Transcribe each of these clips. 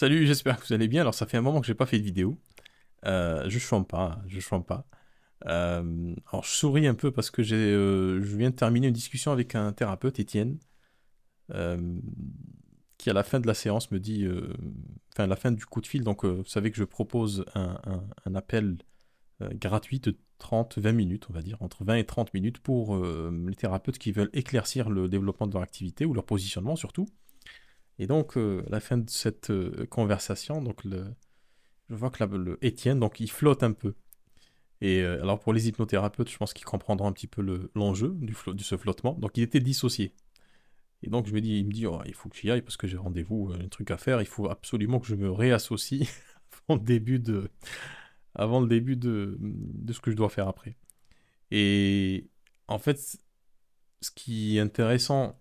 Salut, j'espère que vous allez bien. Alors, ça fait un moment que je n'ai pas fait de vidéo. Euh, je chante pas, je chante pas. Euh, alors, je souris un peu parce que euh, je viens de terminer une discussion avec un thérapeute, Étienne, qui à la fin de la séance me dit, enfin à la fin du coup de fil, donc vous savez que je propose un, un appel gratuit de 30-20 minutes, on va dire, entre 20 et 30 minutes pour les thérapeutes qui veulent éclaircir le développement de leur activité ou leur positionnement surtout. Et donc, euh, à la fin de cette euh, conversation, donc le, je vois que la, le Étienne, donc il flotte un peu. Et euh, alors pour les hypnothérapeutes, je pense qu'ils comprendront un petit peu l'enjeu de ce flottement. Donc il était dissocié. Et donc je me dis, il me dit, oh, il faut que j'y aille parce que j'ai rendez-vous, un truc à faire. Il faut absolument que je me réassocie avant le début de, avant le début de, de ce que je dois faire après. Et en fait, ce qui est intéressant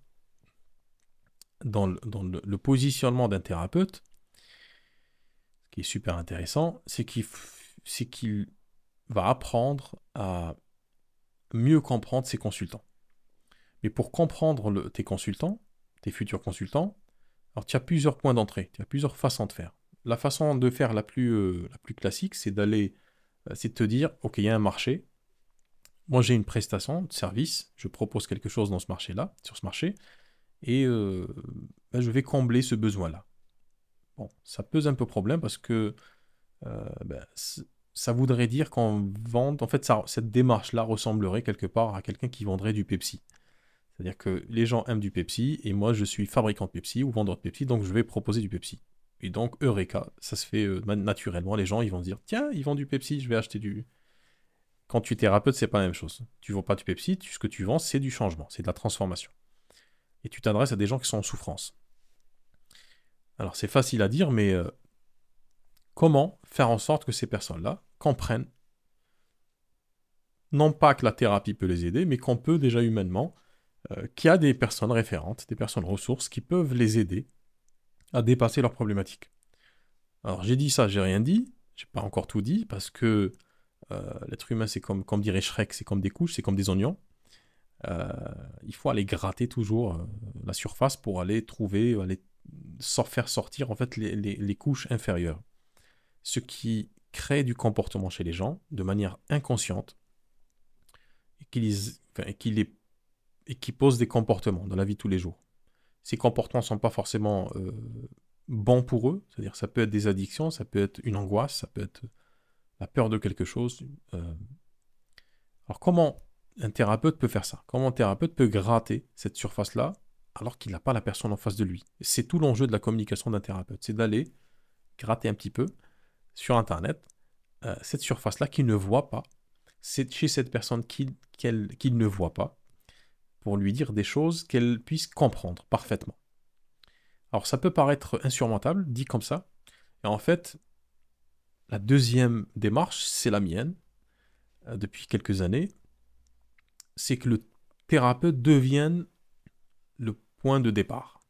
dans le, positionnement d'un thérapeute, ce qui est super intéressant, c'est qu'il va apprendre à mieux comprendre ses consultants. Mais pour comprendre tes consultants, tes futurs consultants, alors tu as plusieurs points d'entrée, tu as plusieurs façons de faire. La façon de faire la plus, euh, la plus classique, c'est d'aller, euh, c'est de te dire, ok, il y a un marché, moi j'ai une prestation de service, je propose quelque chose dans ce marché-là, sur ce marché, et euh, ben, je vais combler ce besoin-là. Bon, ça pose un peu problème parce que euh, ben, ça voudrait dire qu'on vente, en fait, cette démarche-là ressemblerait quelque part à quelqu'un qui vendrait du Pepsi. C'est-à-dire que les gens aiment du Pepsi et moi je suis fabricant de Pepsi ou vendeur de Pepsi, donc je vais proposer du Pepsi. Et donc, Eureka, ça se fait euh, naturellement. Les gens, ils vont dire, tiens, ils vendent du Pepsi, je vais acheter du, quand tu es thérapeute, c'est pas la même chose. Tu vends pas du Pepsi, ce que tu vends, c'est du changement, c'est de la transformation et tu t'adresses à des gens qui sont en souffrance. Alors c'est facile à dire, mais euh, comment faire en sorte que ces personnes-là comprennent, non pas que la thérapie peut les aider, mais qu'on peut déjà humainement, euh, qu'il y a des personnes référentes, des personnes ressources qui peuvent les aider à dépasser leurs problématiques. Alors j'ai dit ça, j'ai rien dit, j'ai pas encore tout dit, parce que euh, l'être humain c'est comme, comme dirait Shrek, c'est comme des couches, c'est comme des oignons. Euh, il faut aller gratter toujours euh, la surface pour aller trouver, aller faire sortir en fait les, les, les couches inférieures. Ce qui crée du comportement chez les gens de manière inconsciente et qui, qui, et qui pose des comportements dans la vie de tous les jours. Ces comportements ne sont pas forcément euh, bons pour eux, c'est-à-dire ça peut être des addictions, ça peut être une angoisse, ça peut être la peur de quelque chose. Alors comment un thérapeute peut faire ça Comment un thérapeute peut gratter cette surface-là alors qu'il n'a pas la personne en face de lui C'est tout l'enjeu de la communication d'un thérapeute, c'est d'aller gratter un petit peu sur Internet euh, cette surface-là qu'il ne voit pas, c'est chez cette personne qu'il ne voit pas, pour lui dire des choses qu'elle puisse comprendre parfaitement. Alors ça peut paraître insurmontable, dit comme ça, et en fait, la deuxième démarche, c'est la mienne, euh, depuis quelques années, c'est que le thérapeute devienne le point de départ.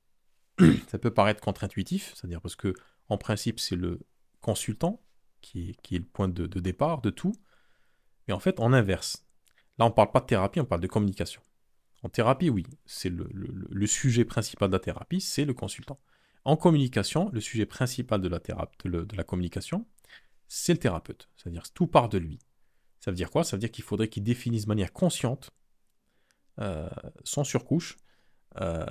Ça peut paraître contre-intuitif, c'est-à-dire parce que en principe c'est le consultant qui est, le point de, départ de tout, mais en fait en inverse. Là on ne parle pas de thérapie, on parle de communication. En thérapie, oui, c'est le, sujet principal de la thérapie, c'est le consultant. En communication, le sujet principal de la, de la communication, c'est le thérapeute, c'est-à-dire tout part de lui. Ça veut dire quoi Ça veut dire qu'il faudrait qu'il définisse de manière consciente euh, sans surcouche, euh,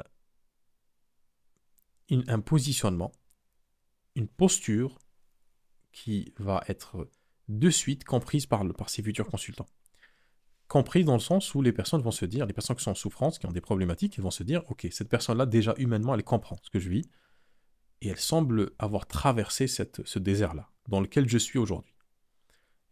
un positionnement, une posture qui va être de suite comprise par, le, ses futurs consultants. Comprise dans le sens où les personnes vont se dire, les personnes qui sont en souffrance, qui ont des problématiques, ils vont se dire, ok, cette personne-là, déjà humainement, elle comprend ce que je vis, et elle semble avoir traversé ce désert-là, dans lequel je suis aujourd'hui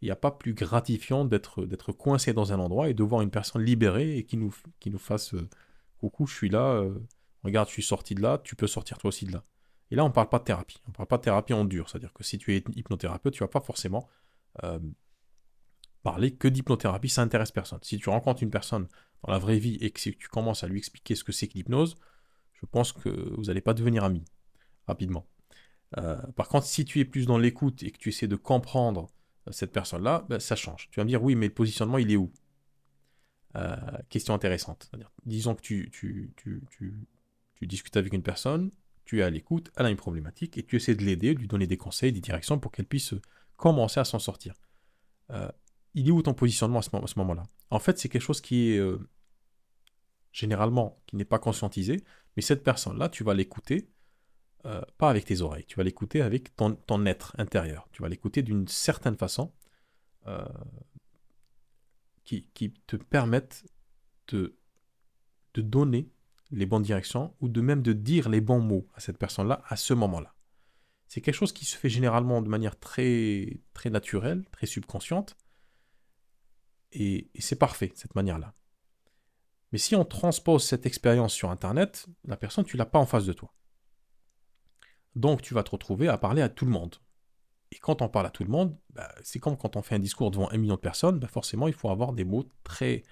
il n'y a pas plus gratifiant d'être coincé dans un endroit et de voir une personne libérée et qui nous, qui nous fasse euh, Coucou, je suis là, euh, regarde, je suis sorti de là, tu peux sortir toi aussi de là. Et là, on ne parle pas de thérapie. On ne parle pas de thérapie en dur. C'est-à-dire que si tu es hypnothérapeute, tu ne vas pas forcément euh, parler que d'hypnothérapie, ça intéresse personne. Si tu rencontres une personne dans la vraie vie et que tu commences à lui expliquer ce que c'est que l'hypnose, je pense que vous n'allez pas devenir amis rapidement. par contre, si tu es plus dans l'écoute et que tu essaies de comprendre cette personne-là, ben, ça change. Tu vas me dire, oui, mais le positionnement, il est où euh, Question intéressante. Disons que tu, tu, discutes avec une personne, tu es à l'écoute, elle a une problématique, et tu essaies de l'aider, de lui donner des conseils, des directions pour qu'elle puisse commencer à s'en sortir. Euh, il est où ton positionnement à ce, moment-là En fait, c'est quelque chose qui est euh, généralement, qui n'est pas conscientisé, mais cette personne-là, tu vas l'écouter, euh, pas avec tes oreilles, tu vas l'écouter avec ton, être intérieur. Tu vas l'écouter d'une certaine façon euh, qui, te permette de, de donner les bonnes directions ou de même de dire les bons mots à cette personne-là à ce moment-là. C'est quelque chose qui se fait généralement de manière très, très naturelle, très subconsciente. Et, et c'est parfait, cette manière-là. Mais si on transpose cette expérience sur Internet, la personne, tu l'as pas en face de toi. Donc tu vas te retrouver à parler à tout le monde. Et quand on parle à tout le monde, bah, c'est comme quand on fait un discours devant un million de personnes, bah, forcément il faut avoir des mots très,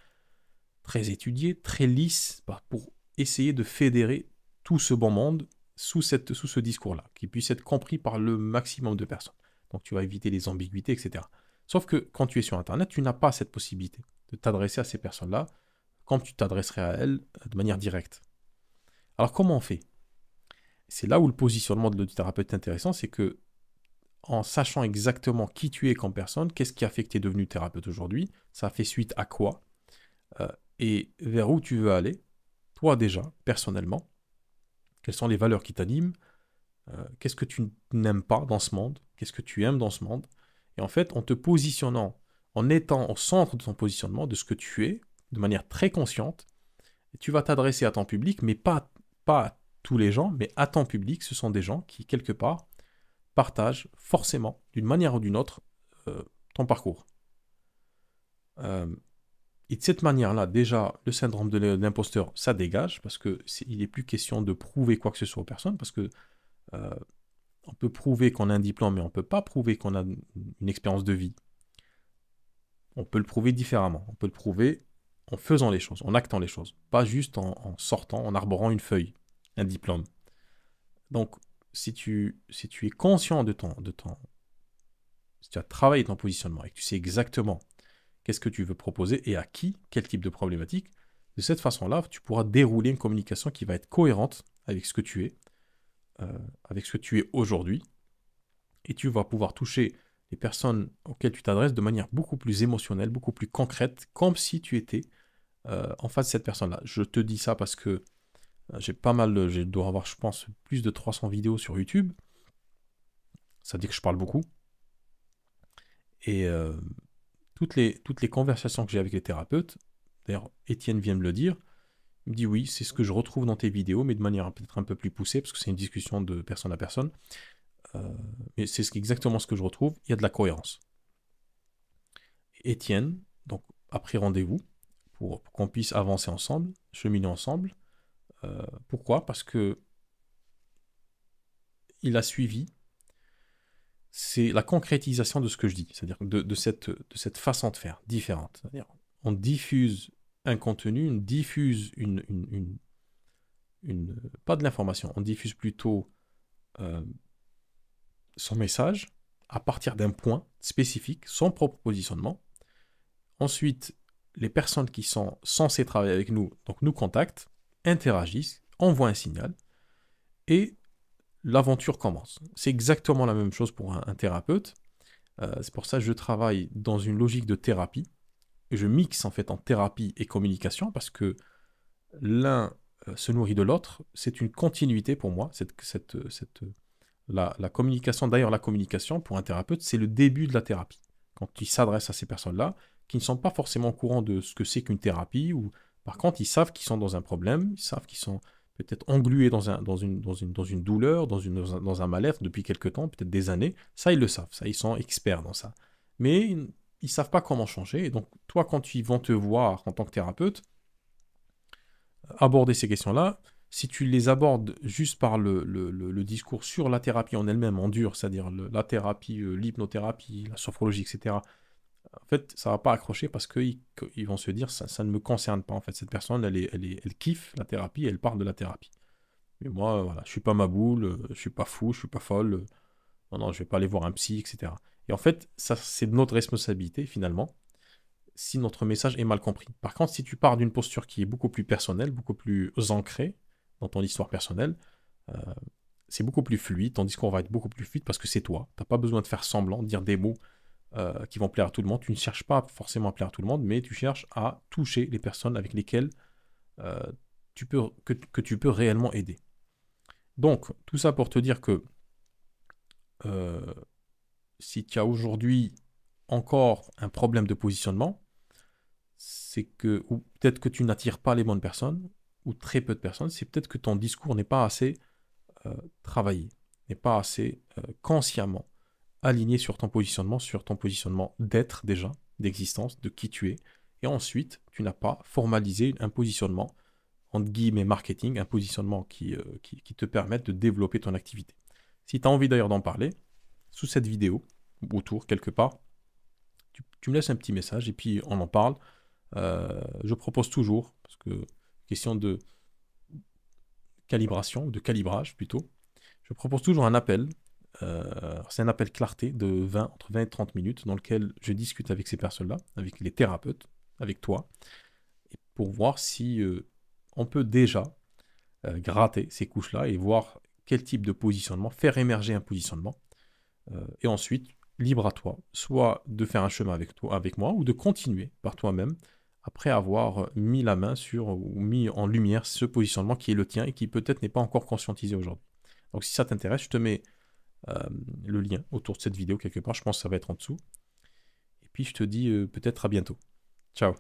très étudiés, très lisses, bah, pour essayer de fédérer tout ce bon monde sous, cette, sous ce discours-là, qui puisse être compris par le maximum de personnes. Donc tu vas éviter les ambiguïtés, etc. Sauf que quand tu es sur Internet, tu n'as pas cette possibilité de t'adresser à ces personnes-là comme tu t'adresserais à elles euh, de manière directe. Alors comment on fait c'est là où le positionnement de l'audithérapeute est intéressant, c'est que en sachant exactement qui tu es comme personne, qu'est-ce qui a fait que tu es devenu thérapeute aujourd'hui, ça fait suite à quoi, euh, et vers où tu veux aller, toi déjà, personnellement, quelles sont les valeurs qui t'animent, euh, qu'est-ce que tu n'aimes pas dans ce monde, qu'est-ce que tu aimes dans ce monde, et en fait, en te positionnant, en étant au centre de ton positionnement, de ce que tu es, de manière très consciente, tu vas t'adresser à ton public, mais pas, pas tous les gens, mais à temps public, ce sont des gens qui, quelque part, partagent forcément, d'une manière ou d'une autre, euh, ton parcours. Euh, et de cette manière-là, déjà, le syndrome de l'imposteur, ça dégage, parce qu'il n'est plus question de prouver quoi que ce soit aux personnes, parce que euh, on peut prouver qu'on a un diplôme, mais on ne peut pas prouver qu'on a une expérience de vie. On peut le prouver différemment. On peut le prouver en faisant les choses, en actant les choses, pas juste en sortant, en arborant une feuille un diplôme. Donc, si tu, tu es conscient de ton, de ton, si tu as travaillé ton positionnement et que tu sais exactement qu'est-ce que tu veux proposer et à qui, quel type de problématique, de cette façon-là, tu pourras dérouler une communication qui va être cohérente avec ce que tu es, euh, avec ce que tu es aujourd'hui, et tu vas pouvoir toucher les personnes auxquelles tu t'adresses de manière beaucoup plus émotionnelle, beaucoup plus concrète, comme si tu étais euh, en face de cette personne-là. Je te dis ça parce que euh, j'ai pas mal, je dois avoir, je pense, plus de 300 vidéos sur YouTube. Ça dit que je parle beaucoup. Et euh, toutes, les, toutes les conversations que j'ai avec les thérapeutes, d'ailleurs, Étienne vient me le dire, il me dit oui, c'est ce que je retrouve dans tes vidéos, mais de manière peut-être un peu plus poussée, parce que c'est une discussion de personne à personne. Euh, mais c'est exactement ce que je retrouve, il y a de la cohérence. Étienne, donc a pris rendez-vous, pour qu'on puisse avancer ensemble, cheminer ensemble, euh, pourquoi Parce que il a suivi, c'est la concrétisation de ce que je dis, c'est-à-dire de, cette, de cette façon de faire différente. on diffuse un contenu, on diffuse une, une, pas de l'information, on diffuse plutôt euh, son message à partir d'un point spécifique, son propre positionnement. Ensuite, les personnes qui sont censées travailler avec nous, donc nous contactent, interagissent, envoient un signal, et l'aventure commence. C'est exactement la même chose pour un, thérapeute. Euh, c'est pour ça que je travaille dans une logique de thérapie. Et je mixe en fait en thérapie et communication parce que l'un euh, se nourrit de l'autre. C'est une continuité pour moi. Cette, cette, la, la communication, d'ailleurs la communication pour un thérapeute, c'est le début de la thérapie. Quand il s'adresse à ces personnes-là, qui ne sont pas forcément au courant de ce que c'est qu'une thérapie ou par contre, ils savent qu'ils sont dans un problème, ils savent qu'ils sont peut-être englués dans, une, douleur, dans, un, mal-être depuis quelques temps, peut-être des années. Ça, ils le savent, ça, ils sont experts dans ça. Mais ils ne savent pas comment changer. Et donc, toi, quand ils vont te voir en tant que thérapeute, euh, aborder ces questions-là, si tu les abordes juste par le, le discours sur la thérapie en elle-même, en dur, c'est-à-dire la thérapie, euh, l'hypnothérapie, la sophrologie, etc., en fait, ça va pas accrocher parce qu'ils vont se dire ça, ça, ne me concerne pas. En fait, cette personne, elle, elle, elle kiffe la thérapie, elle parle de la thérapie. Mais moi, euh, voilà, je suis pas ma boule, euh, je suis pas fou, je suis pas folle. Euh, non, non, je vais pas aller voir un psy, etc. Et en fait, ça, c'est notre responsabilité finalement si notre message est mal compris. Par contre, si tu pars d'une posture qui est beaucoup plus personnelle, beaucoup plus ancrée dans ton histoire personnelle, c'est beaucoup plus fluide, tandis qu'on va être beaucoup plus fluide parce que c'est toi. Tu n'as pas besoin de faire semblant, de dire des mots euh, qui vont plaire à tout le monde. Tu ne cherches pas forcément à plaire à tout le monde, mais tu cherches à toucher les personnes avec lesquelles euh, tu peux, que, tu peux réellement aider. Donc, tout ça pour te dire que euh, si tu as aujourd'hui encore un problème de positionnement, c'est que, ou peut-être que tu n'attires pas les bonnes personnes, ou très peu de personnes, c'est peut-être que ton discours n'est pas assez travaillé, n'est pas assez consciemment aligné sur ton positionnement, sur ton positionnement d'être déjà, d'existence, de qui tu es. Et ensuite, tu n'as pas formalisé un positionnement, entre guillemets marketing, un positionnement qui, euh, te permette de développer ton activité. Si tu as envie d'ailleurs d'en parler, sous cette vidéo, autour, quelque part, tu, me laisses un petit message et puis on en parle. Euh, je propose toujours, parce que question de calibration, de calibrage plutôt, je propose toujours un appel euh, c'est un appel clarté de 20, entre 20 et 30 minutes dans lequel je discute avec ces personnes-là, avec les thérapeutes, avec toi, pour voir si euh, on peut déjà euh, gratter ces couches-là et voir quel type de positionnement, faire émerger un positionnement. et ensuite, libre à toi, soit de faire un chemin avec, toi, avec moi ou de continuer par toi-même après avoir mis la main sur ou mis en lumière ce positionnement qui est le tien et qui peut-être n'est pas encore conscientisé aujourd'hui. Donc si ça t'intéresse, je te mets euh, le lien autour de cette vidéo quelque part. Je pense que ça va être en dessous. Et puis je te dis euh, peut-être à bientôt. Ciao